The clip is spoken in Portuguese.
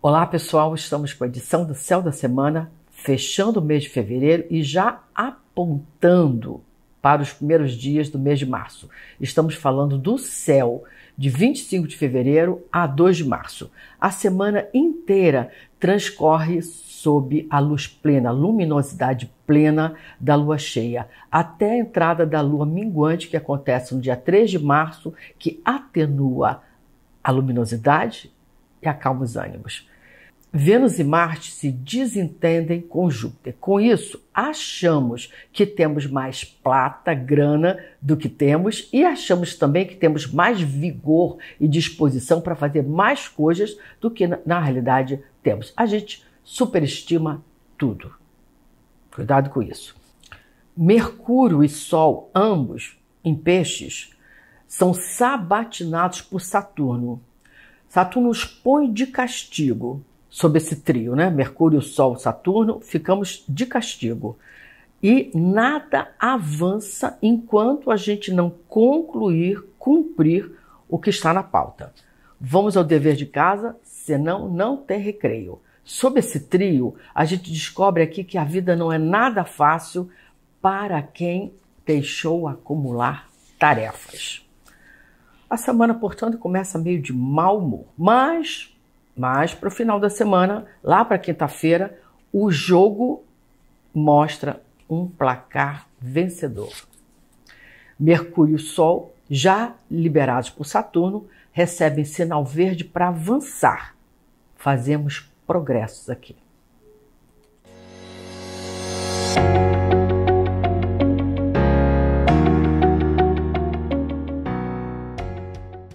Olá pessoal, estamos com a edição do Céu da Semana, fechando o mês de fevereiro e já apontando para os primeiros dias do mês de março. Estamos falando do céu de 25 de fevereiro a 2 de março. A semana inteira transcorre sob a luz plena, a luminosidade plena da lua cheia, até a entrada da lua minguante, que acontece no dia 3 de março, que atenua a luminosidade e acalma os ânimos. Vênus e Marte se desentendem com Júpiter. Com isso, achamos que temos mais plata, grana do que temos e achamos também que temos mais vigor e disposição para fazer mais coisas do que na realidade temos. A gente superestima tudo. Cuidado com isso. Mercúrio e Sol, ambos em peixes, são sabatinados por Saturno. Saturno os põe de castigo, sob esse trio, né? Mercúrio, Sol, Saturno, ficamos de castigo. E nada avança enquanto a gente não concluir, cumprir o que está na pauta. Vamos ao dever de casa, senão não tem recreio. Sob esse trio, a gente descobre aqui que a vida não é nada fácil para quem deixou acumular tarefas. A semana, portanto, começa meio de mau humor, mas mas para o final da semana, lá para quinta-feira, o jogo mostra um placar vencedor. Mercúrio e Sol, já liberados por Saturno, recebem sinal verde para avançar. Fazemos progressos aqui.